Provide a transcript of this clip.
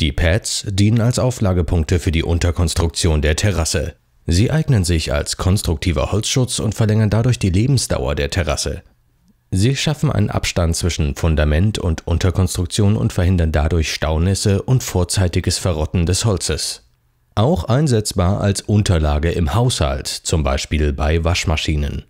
Die Pads dienen als Auflagepunkte für die Unterkonstruktion der Terrasse. Sie eignen sich als konstruktiver Holzschutz und verlängern dadurch die Lebensdauer der Terrasse. Sie schaffen einen Abstand zwischen Fundament und Unterkonstruktion und verhindern dadurch Staunisse und vorzeitiges Verrotten des Holzes. Auch einsetzbar als Unterlage im Haushalt, zum Beispiel bei Waschmaschinen.